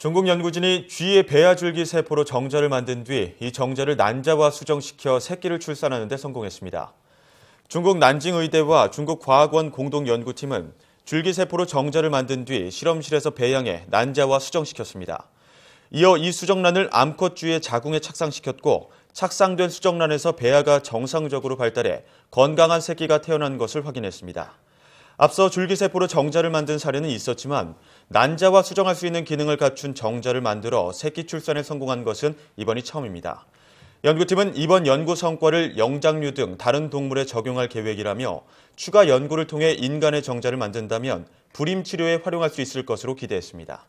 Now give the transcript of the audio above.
중국 연구진이 쥐의 배아줄기 세포로 정자를 만든 뒤 이 정자를 난자와 수정시켜 새끼를 출산하는 데 성공했습니다. 중국 난징의대와 중국과학원 공동연구팀은 줄기세포로 정자를 만든 뒤 실험실에서 배양해 난자와 수정시켰습니다. 이어 이 수정란을 암컷 쥐의 자궁에 착상시켰고 착상된 수정란에서 배아가 정상적으로 발달해 건강한 새끼가 태어난 것을 확인했습니다. 앞서 줄기세포로 정자를 만든 사례는 있었지만 난자와 수정할 수 있는 기능을 갖춘 정자를 만들어 새끼 출산에 성공한 것은 이번이 처음입니다. 연구팀은 이번 연구 성과를 영장류 등 다른 동물에 적용할 계획이라며 추가 연구를 통해 인간의 정자를 만든다면 불임 치료에 활용할 수 있을 것으로 기대했습니다.